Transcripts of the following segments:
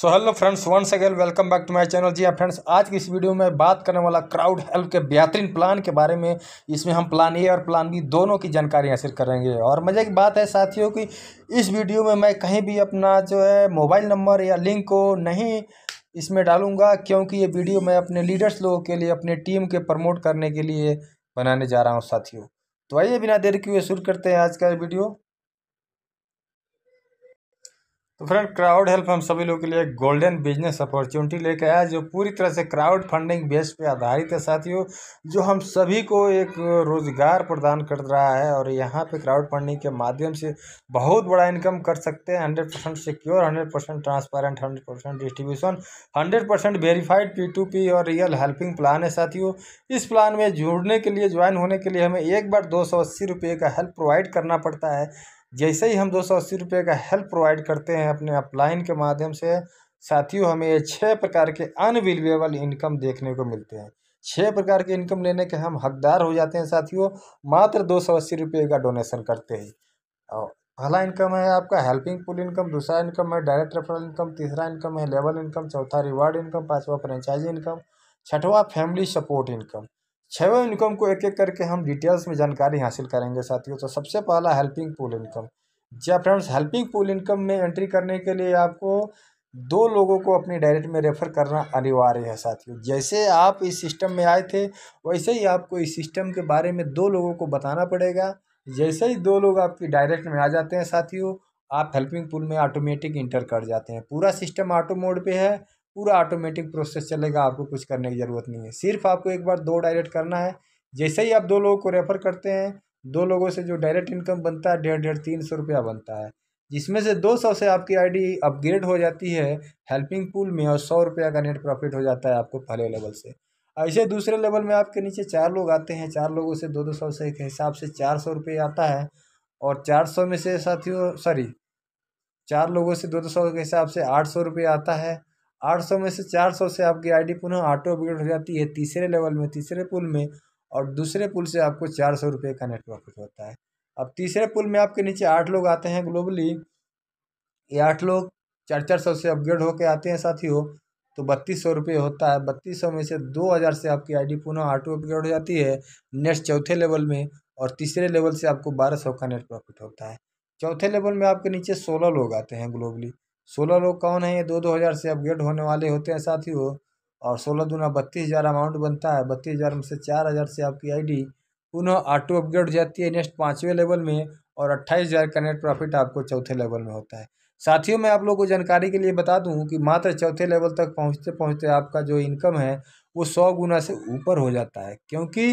so hello friends once again welcome back to my channel जी हाँ friends आज की इस वीडियो में बात करने वाला क्राउड हेल्प के बेहतरीन प्लान के बारे में इसमें हम प्लान ए और प्लान बी दोनों की जानकारी हासिल करेंगे और मज़े की बात है साथियों कि इस वीडियो में मैं कहीं भी अपना जो है मोबाइल नंबर या लिंक को नहीं इसमें डालूंगा क्योंकि ये वीडियो मैं अपने लीडर्स लोगों के लिए अपने टीम के प्रमोट करने के लिए बनाने जा रहा हूँ साथियों तो आइए बिना देर के शुरू करते हैं आज का वीडियो तो फ्रेंड क्राउड हेल्प हम सभी लोगों के लिए गोल्डन बिजनेस अपॉर्चुनिटी लेकर आया जो पूरी तरह से क्राउड फंडिंग बेस पे आधारित है साथियों जो हम सभी को एक रोज़गार प्रदान कर रहा है और यहाँ पे क्राउड फंडिंग के माध्यम से बहुत बड़ा इनकम कर सकते हैं hundred percent secure hundred percent transparent hundred percent distribution hundred percent verified P to P और रियल हेल्पिंग प्लान है साथियों इस प्लान में जुड़ने के लिए ज्वाइन होने के लिए हमें एक बार दो सौ अस्सी रुपये का हेल्प प्रोवाइड करना पड़ता है जैसे ही हम दो सौ अस्सी रुपये का हेल्प प्रोवाइड करते हैं अपने अपलाइन के माध्यम से साथियों हमें ये छः प्रकार के अनबिलीवेबल इनकम देखने को मिलते हैं छः प्रकार के इनकम लेने के हम हकदार हो जाते हैं साथियों मात्र दो सौ अस्सी रुपये का डोनेशन करते हैं और पहला इनकम है आपका हेल्पिंग पुल इनकम दूसरा इनकम है डायरेक्ट रेफरल इनकम तीसरा इनकम है लेवल इनकम चौथा रिवार्ड इनकम पाँचवा फ्रेंचाइजी इनकम छठवा फैमिली सपोर्ट इनकम छवें इनकम को एक एक करके हम डिटेल्स में जानकारी हासिल करेंगे साथियों तो सबसे पहला हेल्पिंग पूल इनकम जी फ्रेंड्स हेल्पिंग पूल इनकम में एंट्री करने के लिए आपको दो लोगों को अपनी डायरेक्ट में रेफर करना अनिवार्य है साथियों जैसे आप इस सिस्टम में आए थे वैसे ही आपको इस सिस्टम के बारे में दो लोगों को बताना पड़ेगा जैसे ही दो लोग आपकी डायरेक्ट में आ जाते हैं साथियों आप हेल्पिंग पूल में ऑटोमेटिक इंटर कर जाते हैं पूरा सिस्टम ऑटो मोड पे है पूरा ऑटोमेटिक प्रोसेस चलेगा आपको कुछ करने की ज़रूरत नहीं है सिर्फ आपको एक बार दो डायरेक्ट करना है जैसे ही आप दो लोगों को रेफ़र करते हैं दो लोगों से जो डायरेक्ट इनकम बनता है डेढ़ डेढ़ तीन सौ रुपया बनता है जिसमें से दो सौ से आपकी आईडी अपग्रेड हो जाती है हेल्पिंग पूल में और सौ रुपया का नेट प्रॉफिट हो जाता है आपको पहले लेवल से ऐसे दूसरे लेवल में आपके नीचे चार लोग आते हैं चार लोगों से दो दो सौ से के हिसाब से चार सौ रुपये आता है और चार सौ में से साथियों सॉरी चार लोगों से दो दो सौ के हिसाब से आठ सौ रुपये आता है आठ सौ में से चार सौ से आपकी आईडी पुनः ऑटो अपग्रेड हो जाती है तीसरे लेवल में तीसरे पुल में और दूसरे पुल से आपको चार सौ रुपये का नेट प्रॉफिट होता है अब तीसरे पुल में आपके नीचे आठ लोग आते हैं ग्लोबली ये आठ लोग चार चार सौ से अपग्रेड होकर आते हैं साथियों तो बत्तीस सौ रुपये होता है बत्तीस सौ में से दो हज़ार से आपकी आईडी पुनः ऑटो अपग्रेड हो जाती है नेक्स्ट चौथे लेवल में और तीसरे लेवल से आपको बारह सौ का नेट प्रॉफिट होता है चौथे लेवल में आपके नीचे सोलह लोग आते हैं ग्लोबली सोलह लोग कौन हैं ये दो दो हज़ार से अपग्रेड होने वाले होते हैं साथियों और सोलह दुना बत्तीस हज़ार अमाउंट बनता है बत्तीस हज़ार में से चार हज़ार से आपकी आईडी पुनः ऑटो अपग्रेड हो जाती है नेक्स्ट पाँचवें लेवल में और अट्ठाईस हज़ार का नेट प्रॉफिट आपको चौथे लेवल में होता है साथियों मैं आप लोगों को जानकारी के लिए बता दूं कि मात्र चौथे लेवल तक पहुंचते पहुंचते आपका जो इनकम है वो सौ गुना से ऊपर हो जाता है क्योंकि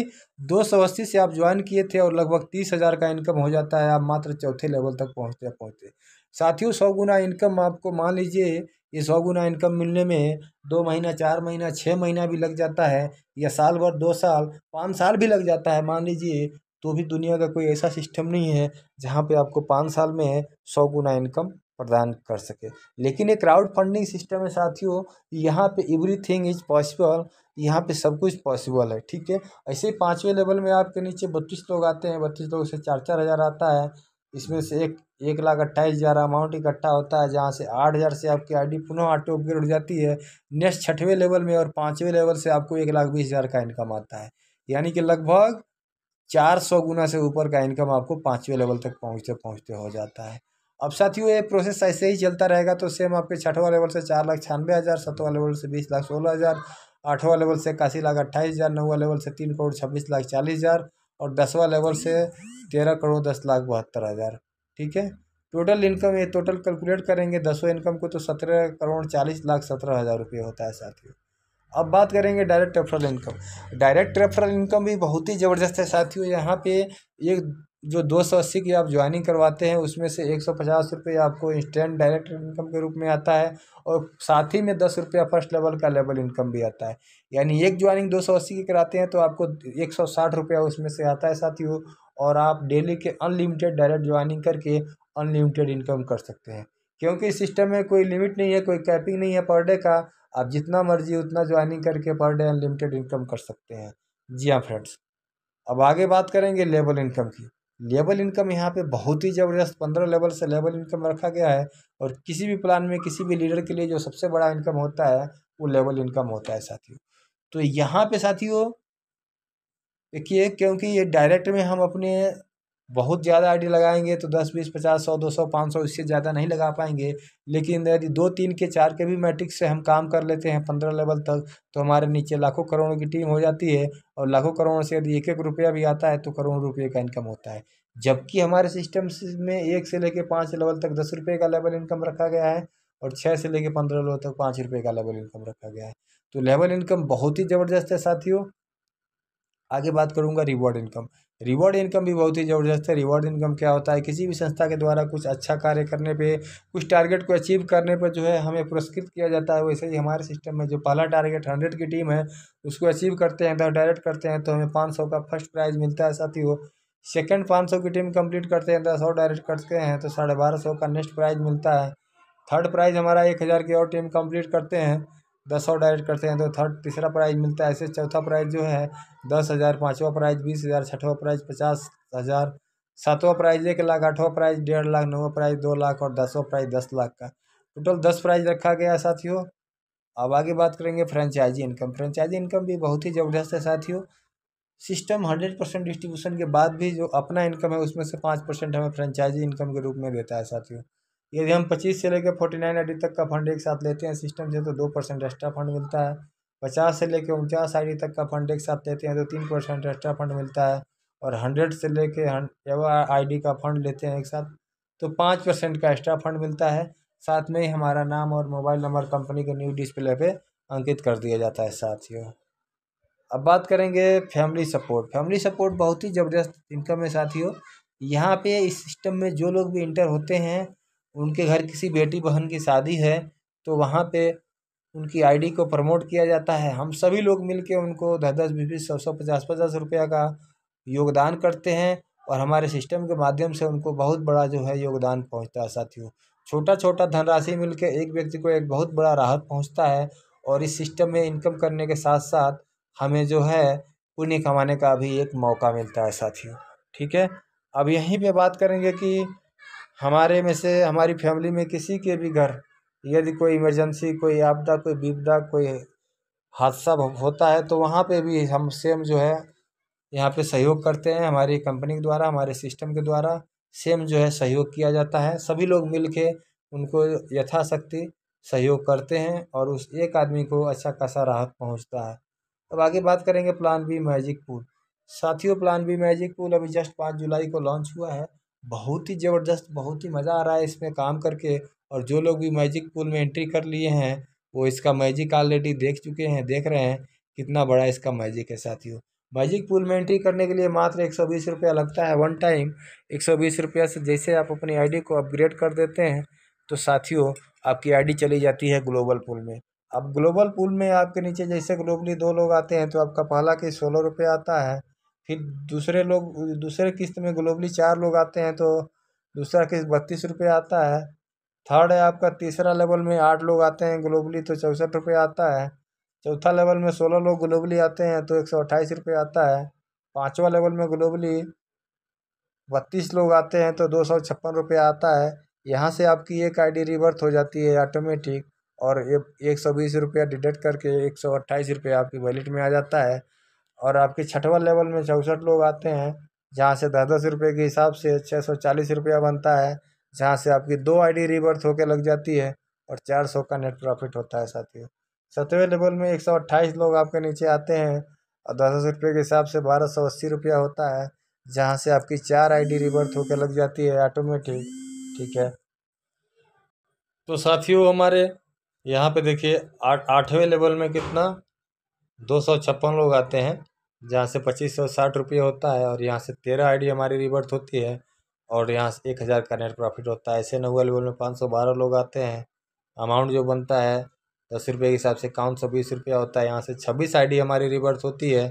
दो सौ अस्सी से आप ज्वाइन किए थे और लगभग तीस हज़ार का इनकम हो जाता है आप मात्र चौथे लेवल तक पहुंचते पहुंचते साथियों सौ गुना इनकम आपको मान लीजिए ये सौ गुना इनकम मिलने में दो महीना चार महीना छः महीना भी लग जाता है या साल भर दो साल पाँच साल भी लग जाता है मान लीजिए तो भी दुनिया का कोई ऐसा सिस्टम नहीं है जहाँ पे आपको पाँच साल में सौ गुना इनकम प्रदान कर सके लेकिन ये क्राउड फंडिंग सिस्टम है साथियों यहाँ पे एवरी थिंग इज पॉसिबल यहाँ पे सब कुछ पॉसिबल है ठीक है ऐसे ही पाँचवें लेवल में आपके नीचे बत्तीस लोग आते हैं बत्तीस लोग से चार चार हज़ार आता है इसमें से एक एक लाख अट्ठाईस हज़ार अमाउंट इकट्ठा होता है जहाँ से आठ हज़ार से आपकी आईडी पुनः ऑटो अपग्रेड हो जाती है नेक्स्ट छठवें लेवल में और पाँचवें लेवल से आपको एक लाख बीस हज़ार का इनकम आता है यानी कि लगभग चार सौ गुना से ऊपर का इनकम आपको पाँचवें लेवल तक पहुँचते पहुँचते हो जाता है अब साथियों ये प्रोसेस ऐसे ही चलता रहेगा तो सेम आपके छठवा लेवल से चार लाख छियानवे हज़ार सतवा लेवल से बीस लाख सोलह हज़ार आठवां लेवल से इक्यासी लाख अट्ठाईस हज़ार नौवा लेवल से तीन करोड़ छब्बीस लाख चालीस हज़ार और दसवा लेवल से तेरह करोड़ दस लाख बहत्तर हज़ार ठीक है टोटल इनकम ये टोटल कैलकुलेट करेंगे दसों इनकम को तो सत्रह करोड़ चालीस लाख सत्रह हज़ार रुपये होता है साथियों अब बात करेंगे direct referral income direct referral income भी बहुत ही ज़बरदस्त है साथियों यहाँ पे एक जो दो सौ अस्सी की आप ज्वाइनिंग करवाते हैं उसमें से एक सौ पचास रुपये आपको इंस्टेंट डायरेक्ट इनकम के रूप में आता है और साथ ही में दस रुपया फर्स्ट लेवल का लेवल इनकम भी आता है यानी एक ज्वाइनिंग दो सौ अस्सी की कराते हैं तो आपको एक सौ साठ रुपया उसमें से आता है साथियों और आप डेली के अनलिमिटेड डायरेक्ट ज्वाइनिंग करके अनलिमिटेड इनकम कर सकते हैं क्योंकि सिस्टम में कोई लिमिट नहीं है कोई कैपिंग नहीं है पर डे का आप जितना मर्जी उतना ज्वाइनिंग करके पर डे अनलिमिटेड इनकम कर सकते हैं जी हाँ फ्रेंड्स अब आगे बात करेंगे लेबल इनकम की लेबल इनकम यहाँ पे बहुत ही ज़बरदस्त पंद्रह लेवल से लेबल इनकम रखा गया है और किसी भी प्लान में किसी भी लीडर के लिए जो सबसे बड़ा इनकम होता है वो लेवल इनकम होता है साथियों तो यहाँ पे साथियों देखिए क्योंकि ये डायरेक्ट में हम अपने बहुत ज़्यादा आईडी लगाएंगे तो दस बीस पचास सौ दो सौ पाँच सौ इससे ज़्यादा नहीं लगा पाएंगे लेकिन यदि दो तीन के चार के भी मैट्रिक्स से हम काम कर लेते हैं पंद्रह लेवल तक तो हमारे नीचे लाखों करोड़ों की टीम हो जाती है और लाखों करोड़ों से यदि एक एक रुपया भी आता है तो करोड़ों रुपये का इनकम होता है जबकि हमारे सिस्टम में एक से लेकर पाँच लेवल तक दस रुपये का लेवल इनकम रखा गया है और छः से लेकर पंद्रह लेवल तक पाँच रुपये का लेवल इनकम रखा गया है तो लेवल इनकम बहुत ही ज़बरदस्त है साथियों आगे बात करूँगा रिवॉर्ड इनकम रिवॉर्ड इनकम भी बहुत ही ज़बरदस्त है रिवॉर्ड इनकम क्या होता है किसी भी संस्था के द्वारा कुछ अच्छा कार्य करने पे कुछ टारगेट को अचीव करने पर जो है हमें पुरस्कृत किया जाता है वैसे ही हमारे सिस्टम में जो पहला टारगेट हंड्रेड की टीम है उसको अचीव करते हैं तो डायरेक्ट करते हैं तो हमें पाँच सौ का फर्स्ट प्राइज़ मिलता है साथ ही वो सेकेंड पाँच सौ की टीम कम्प्लीट करते हैं दस और डायरेक्ट करते हैं तो साढ़े बारह सौ का नेक्स्ट प्राइज़ मिलता है थर्ड प्राइज़ हमारा एक हज़ार की और टीम कम्प्लीट करते हैं दस और डायरेक्ट करते हैं तो थर्ड तीसरा प्राइज मिलता है ऐसे चौथा प्राइज जो है दस हज़ार पाँचवा प्राइज बीस हज़ार छठवा प्राइज पचास हज़ार सातवां प्राइज एक लाख आठवां प्राइज डेढ़ लाख नौवा प्राइज दो लाख और दसवां प्राइज दस लाख का टोटल दस प्राइज रखा गया साथियों अब आगे बात करेंगे फ्रेंचाइजी इनकम फ्रेंचाइजी इनकम भी बहुत ही ज़बरदस्त है साथियों सिस्टम हंड्रेड परसेंट डिस्ट्रीब्यूशन के बाद भी जो अपना इनकम है उसमें से पाँच परसेंट हमें फ्रेंचाइजी इनकम के रूप में देता है साथियों यदि हम पच्चीस से लेकर फोर्टी नाइन आई तक का फंड एक साथ लेते हैं सिस्टम से तो दो परसेंट एक्स्ट्रा फंड मिलता है पचास से लेकर उनचास आई तक का फंड एक साथ लेते हैं तो तीन परसेंट एक्स्ट्रा फंड मिलता है और हंड्रेड से लेके आई डी का फंड लेते हैं एक साथ तो पाँच परसेंट का एक्स्ट्रा फंड मिलता है साथ में ही हमारा नाम और मोबाइल नंबर कंपनी के न्यू डिस्प्ले पर अंकित कर दिया जाता है साथियों अब बात करेंगे फैमिली सपोर्ट फैमिली सपोर्ट बहुत ही ज़बरदस्त इनकम है साथियों यहाँ पे इस सिस्टम में जो लोग भी इंटर होते हैं उनके घर किसी बेटी बहन की शादी है तो वहाँ पे उनकी आईडी को प्रमोट किया जाता है हम सभी लोग मिलके उनको दस दस बीस बीस सौ सौ पचास पचास रुपया का योगदान करते हैं और हमारे सिस्टम के माध्यम से उनको बहुत बड़ा जो है योगदान पहुँचता है साथियों छोटा छोटा धनराशि मिलकर एक व्यक्ति को एक बहुत बड़ा राहत पहुँचता है और इस सिस्टम में इनकम करने के साथ साथ हमें जो है पुण्य कमाने का भी एक मौका मिलता है साथियों ठीक है अब यहीं पे बात करेंगे कि हमारे में से हमारी फैमिली में किसी के भी घर यदि कोई इमरजेंसी कोई आपदा कोई विपदा कोई हादसा होता है तो वहाँ पे भी हम सेम जो है यहाँ पे सहयोग करते हैं हमारी कंपनी के द्वारा हमारे सिस्टम के द्वारा सेम जो है सहयोग किया जाता है सभी लोग मिल के उनको यथाशक्ति सहयोग करते हैं और उस एक आदमी को अच्छा खासा राहत पहुँचता है अब आगे बात करेंगे प्लान बी मैजिक पूल साथियों प्लान बी मैजिक पूल अभी जस्ट पाँच जुलाई को लॉन्च हुआ है बहुत ही ज़बरदस्त बहुत ही मज़ा आ रहा है इसमें काम करके और जो लोग भी मैजिक पूल में एंट्री कर लिए हैं वो इसका मैजिक ऑलरेडी देख चुके हैं देख रहे हैं कितना बड़ा इसका मैजिक है साथियों मैजिक पूल में एंट्री करने के लिए मात्र एक सौ बीस रुपया लगता है वन टाइम एक सौ बीस रुपया से जैसे आप अपनी आईडी को अपग्रेड कर देते हैं तो साथियों आपकी आईडी चली जाती है ग्लोबल पूल में अब ग्लोबल पूल में आपके नीचे जैसे ग्लोबली दो लोग आते हैं तो आपका पहला कि सोलह रुपये आता है फिर दूसरे लोग दूसरे किस्त में ग्लोबली चार लोग आते हैं तो दूसरा किस्त बत्तीस रुपये आता है थर्ड है आपका तीसरा लेवल में आठ लोग आते हैं ग्लोबली तो चौंसठ रुपये आता है चौथा लेवल में सोलह लोग ग्लोबली आते हैं तो एक सौ अट्ठाईस रुपये आता है पाँचवा लेवल में ग्लोबली बत्तीस लोग आते हैं तो दो सौ छप्पन रुपये आता है यहाँ से आपकी एक आईडी रिवर्थ हो जाती है ऑटोमेटिक और एक सौ बीस रुपया डिडक्ट करके एक सौ अट्ठाईस रुपये आपकी वैलेट में आ जाता है और आपके छठवा लेवल में चौंसठ लोग आते हैं जहाँ से दस दस रुपये के हिसाब से छः सौ चालीस रुपया बनता है जहाँ से आपकी दो आईडी रिवर्थ होकर लग जाती है और चार सौ का नेट प्रॉफिट होता है साथियों सतवें लेवल में एक सौ अट्ठाईस लोग आपके नीचे आते हैं और दस दस रुपये के हिसाब से बारह सौ अस्सी रुपया होता है जहाँ से आपकी चार आई डी रिवर्थ होकर लग जाती है ऑटोमेटिक ठीक है तो साथियों हमारे यहाँ पर देखिए आठ आठवें लेवल में कितना दो सौ छप्पन लोग आते हैं जहाँ से पच्चीस सौ साठ रुपये होता है और यहाँ से तेरह आई डी हमारी रिवर्थ होती है और यहाँ से एक हज़ार का नेट प्रॉफिट होता है ऐसे नवे लेवल में पाँच सौ बारह लोग आते हैं अमाउंट जो बनता है दस रुपये के हिसाब से काउंट सौ बीस रुपया होता है यहाँ से छब्बीस आई डी हमारी रिवर्थ होती है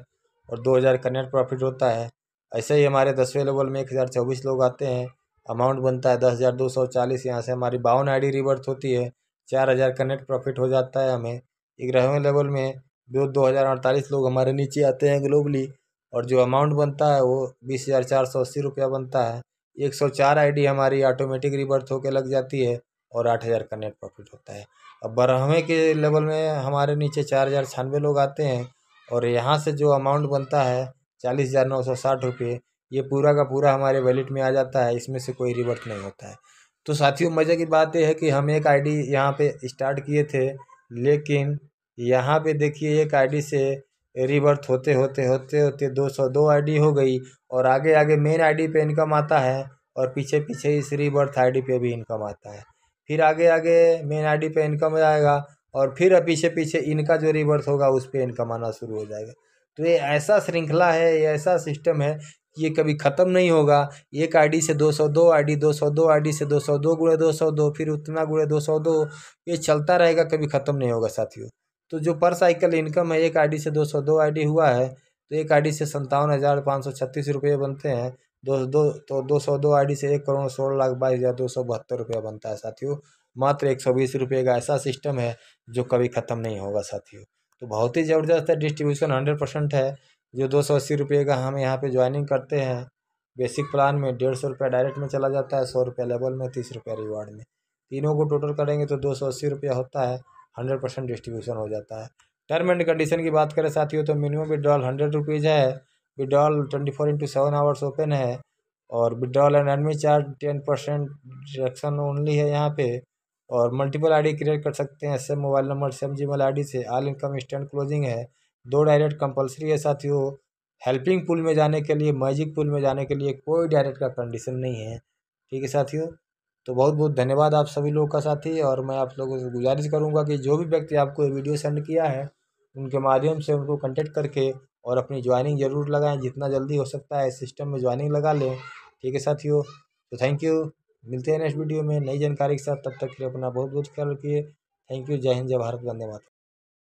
और दो हज़ार का नेट प्रॉफिट होता है ऐसे ही हमारे दसवें लेवल में एक हज़ार चौबीस लोग आते हैं अमाउंट बनता है दस हज़ार दो सौ चालीस यहाँ से हमारी बावन आई डी होती है चार हज़ार का नेट प्रॉफिट हो जाता है हमें ग्यारहवें लेवल में जो दो हज़ार अड़तालीस लोग हमारे नीचे आते हैं ग्लोबली और जो अमाउंट बनता है वो बीस हज़ार चार सौ अस्सी रुपया बनता है एक सौ चार आई हमारी ऑटोमेटिक रिबर्थ होकर लग जाती है और आठ हज़ार का नेट प्रॉफिट होता है अब बारहवें के लेवल में हमारे नीचे चार हज़ार छियानवे लोग आते हैं और यहाँ से जो अमाउंट बनता है चालीस हज़ार नौ सौ साठ रुपये ये पूरा का पूरा हमारे वैलेट में आ जाता है इसमें से कोई रिबर्थ नहीं होता है तो साथियों मज़े की बात यह है कि हम एक आई यहाँ स्टार्ट किए थे लेकिन यहाँ पे देखिए एक आई डी से रिवर्थ होते होते होते होते दो सौ दो आई डी हो गई और आगे आगे मेन आई डी पर इनकम आता है और पीछे पीछे इस रिवर्थ आई डी पर भी इनकम आता है फिर आगे आगे मेन आई डी पर इनकम आएगा और फिर पीछे पीछे इनका जो रिवर्थ होगा उस पर इनकम आना शुरू हो जाएगा तो ये ऐसा श्रृंखला है ये ऐसा सिस्टम है कि ये कभी ख़त्म नहीं होगा एक आईडी से 202 आईडी 202 आईडी से 202 सौ दो फिर उतना गुणे 202 ये चलता रहेगा कभी ख़त्म नहीं होगा साथियों तो जो पर साइकिल इनकम है एक आईडी से दो सौ दो आई हुआ है तो एक आईडी से संतावन हज़ार पाँच सौ छत्तीस रुपये बनते हैं दो दो तो दो सौ दो आई से एक करोड़ सोलह लाख बाईस हज़ार दो सौ बहत्तर रुपया बनता है साथियों मात्र एक सौ बीस रुपये का ऐसा सिस्टम है जो कभी ख़त्म नहीं होगा साथियों तो बहुत ही ज़बरदस्त है डिस्ट्रीब्यूशन हंड्रेड परसेंट है जो दो सौ अस्सी रुपये का हम यहाँ पे ज्वाइनिंग करते हैं बेसिक प्लान में डेढ़ सौ रुपया डायरेक्ट में चला जाता है सौ रुपया लेवल में तीस रुपया रिवार्ड में तीनों को टोटल करेंगे तो दो सौ अस्सी रुपया होता है हंड्रेड परसेंट डिस्ट्रीब्यूशन हो जाता है टर्म एंड कंडीशन की बात करें साथियों तो मिनिमम विड्रॉल हंड्रेड रुपीज़ है withdrawal twenty four into seven hours open है और withdrawal and admin charge ten percent deduction only है यहाँ पे और मल्टीपल आईडी क्रिएट कर सकते हैं same mobile number same Gmail से आल इनकम स्टैंड क्लोजिंग है दो डायरेक्ट कंपलसरी है साथियों हेल्पिंग पुल में जाने के लिए मैजिक पुल में जाने के लिए कोई डायरेक्ट का कंडीशन नहीं है ठीक है साथियों तो बहुत बहुत धन्यवाद आप सभी लोगों का साथी और मैं आप लोगों से गुजारिश करूँगा कि जो भी व्यक्ति आपको ये वीडियो सेंड किया है उनके माध्यम से उनको कॉन्टेक्ट करके और अपनी ज्वाइनिंग जरूर लगाएं जितना जल्दी हो सकता है सिस्टम में ज्वाइनिंग लगा लें ठीक है साथियों तो थैंक यू मिलते हैं नेक्स्ट वीडियो में नई जानकारी के साथ तब तक के अपना बहुत बहुत ख्याल रखिए थैंक यू जय हिंद जय भारत धन्यवाद